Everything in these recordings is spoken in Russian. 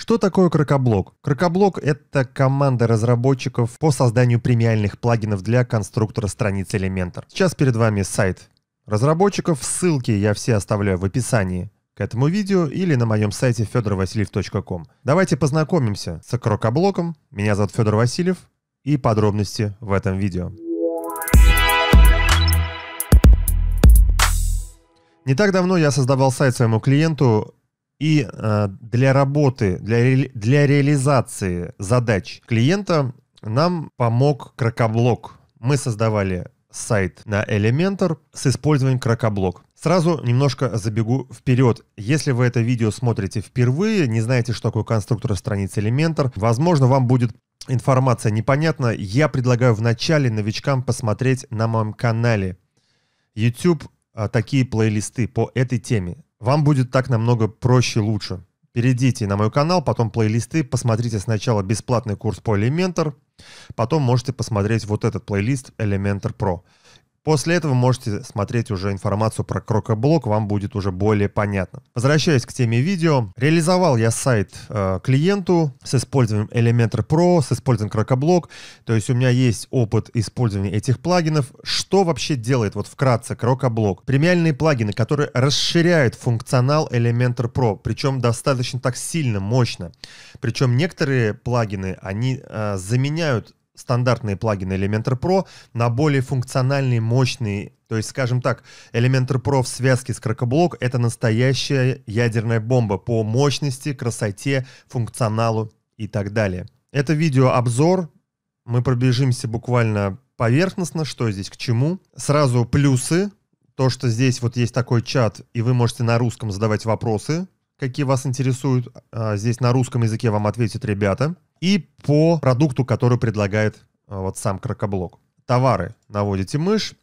Что такое Крокоблок? Крокоблок — это команда разработчиков по созданию премиальных плагинов для конструктора страниц Elementor. Сейчас перед вами сайт разработчиков, ссылки я все оставляю в описании к этому видео или на моем сайте fedorvasiliev.com. Давайте познакомимся с Крокоблоком. Меня зовут Федор Васильев и подробности в этом видео. Не так давно я создавал сайт своему клиенту и э, для работы, для, для реализации задач клиента нам помог крокоблок. Мы создавали сайт на Elementor с использованием крокоблок. Сразу немножко забегу вперед. Если вы это видео смотрите впервые, не знаете, что такое конструктор страниц Elementor, возможно, вам будет информация непонятна. Я предлагаю вначале новичкам посмотреть на моем канале YouTube а, такие плейлисты по этой теме. Вам будет так намного проще и лучше. Перейдите на мой канал, потом плейлисты, посмотрите сначала бесплатный курс по Elementor, потом можете посмотреть вот этот плейлист Elementor Pro. После этого можете смотреть уже информацию про Крокоблок, вам будет уже более понятно. Возвращаясь к теме видео, реализовал я сайт э, клиенту с использованием Elementor Pro, с использованием Крокоблок, то есть у меня есть опыт использования этих плагинов. Что вообще делает вот вкратце Крокоблок? Премиальные плагины, которые расширяют функционал Elementor Pro, причем достаточно так сильно, мощно. Причем некоторые плагины, они э, заменяют стандартные плагины Elementor Pro на более функциональные, мощные. То есть, скажем так, Elementor Pro в связке с Крокоблок — это настоящая ядерная бомба по мощности, красоте, функционалу и так далее. Это видеообзор. Мы пробежимся буквально поверхностно, что здесь к чему. Сразу плюсы. То, что здесь вот есть такой чат, и вы можете на русском задавать вопросы, какие вас интересуют. А, здесь на русском языке вам ответят ребята и по продукту, который предлагает э, вот сам крокоблок. Товары. Наводите мышь.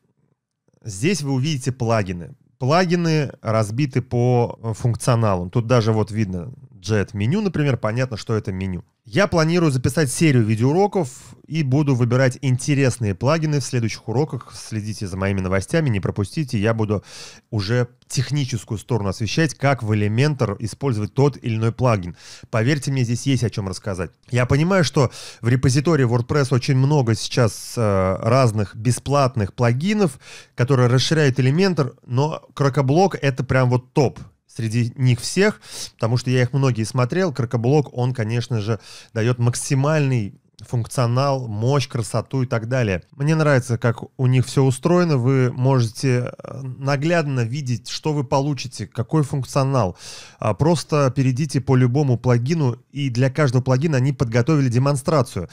Здесь вы увидите плагины. Плагины разбиты по э, функционалам. Тут даже вот видно jet меню, например, понятно, что это меню. Я планирую записать серию видеоуроков и буду выбирать интересные плагины в следующих уроках. Следите за моими новостями, не пропустите. Я буду уже техническую сторону освещать, как в Elementor использовать тот или иной плагин. Поверьте мне, здесь есть о чем рассказать. Я понимаю, что в репозитории WordPress очень много сейчас э, разных бесплатных плагинов, которые расширяют Elementor, но крокоблок это прям вот топ среди них всех, потому что я их многие смотрел. Крокоблок, он, конечно же, дает максимальный функционал, мощь, красоту и так далее. Мне нравится, как у них все устроено. Вы можете э, наглядно видеть, что вы получите, какой функционал. А, просто перейдите по любому плагину, и для каждого плагина они подготовили демонстрацию.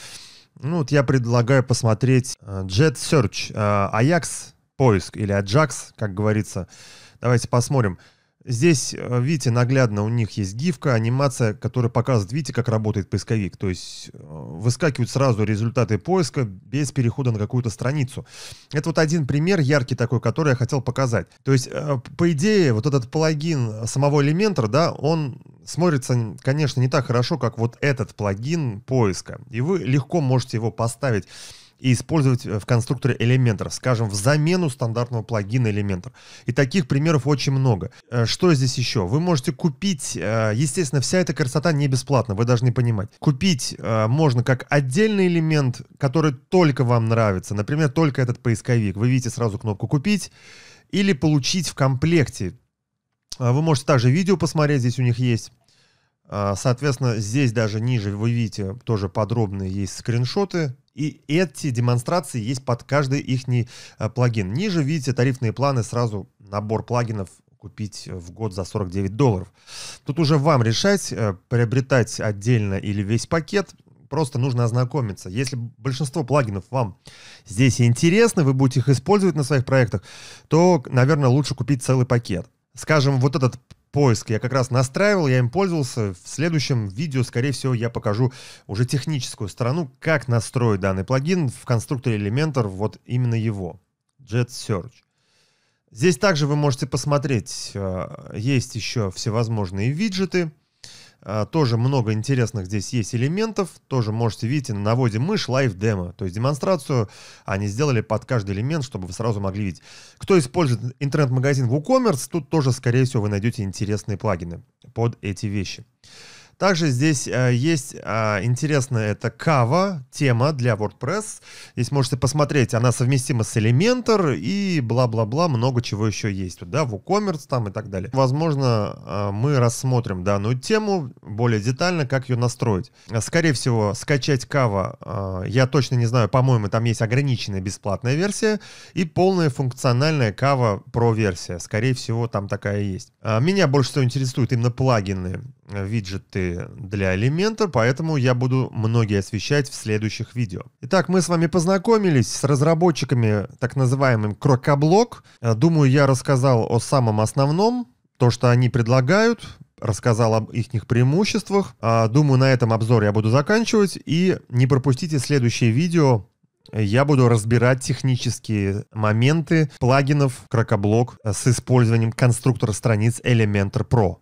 Ну вот я предлагаю посмотреть э, Jet Search, э, Ajax поиск или Ajax, как говорится. Давайте посмотрим. Здесь, э, видите, наглядно у них есть гифка, анимация, которая показывает, видите, как работает поисковик. То есть э, выскакивают сразу результаты поиска без перехода на какую-то страницу. Это вот один пример яркий такой, который я хотел показать. То есть, э, по идее, вот этот плагин самого Elementor, да, он смотрится, конечно, не так хорошо, как вот этот плагин поиска. И вы легко можете его поставить и использовать э, в конструкторе Elementor, скажем, в замену стандартного плагина Elementor. И таких примеров очень много. Э, что здесь еще? Вы можете купить, э, естественно, вся эта красота не бесплатна, вы должны понимать. Купить можно как отдельный элемент, который только вам нравится, например, только этот поисковик. Вы видите сразу кнопку «Купить», или получить в комплекте. Вы можете также видео посмотреть, здесь у них есть. Соответственно, здесь даже ниже вы видите тоже подробные есть скриншоты и эти демонстрации есть под каждый их э, плагин. Ниже видите тарифные планы, сразу набор плагинов купить э, в год за 49 долларов. Тут уже вам решать, э, приобретать отдельно или весь пакет. Просто нужно ознакомиться. Если большинство плагинов вам здесь интересны, вы будете их использовать на своих проектах, то, наверное, лучше купить целый пакет. Скажем, вот этот поиск. Я как раз настраивал, я им пользовался. В следующем видео, скорее всего, я покажу уже техническую сторону, как настроить данный плагин в конструкторе Elementor, вот именно его, Jet Search. Здесь также вы можете посмотреть, э, есть еще всевозможные виджеты, а, тоже много интересных здесь есть элементов. Тоже можете видеть на наводе мышь live demo, То есть демонстрацию они сделали под каждый элемент, чтобы вы сразу могли видеть. Кто использует интернет-магазин WooCommerce, тут тоже, скорее всего, вы найдете интересные плагины под эти вещи. Также здесь э, есть э, интересная это кава, тема для WordPress. Здесь можете посмотреть, она совместима с Elementor и бла-бла-бла, много чего еще есть. Вот, да, WooCommerce там и так далее. Возможно, э, мы рассмотрим данную тему более детально, как ее настроить. Скорее всего, скачать кава, э, я точно не знаю, по-моему, там есть ограниченная бесплатная версия и полная функциональная кава про версия. Скорее всего, там такая есть. Э, меня больше всего интересуют именно плагины виджеты для Elementor, поэтому я буду многие освещать в следующих видео. Итак, мы с вами познакомились с разработчиками так называемым Крокоблок. Э, думаю, я рассказал о самом основном, то, что они предлагают, рассказал об их преимуществах. А, думаю, на этом обзор я буду заканчивать. И не пропустите следующее видео. Я буду разбирать технические моменты плагинов Крокоблок э, с использованием конструктора страниц Elementor Pro.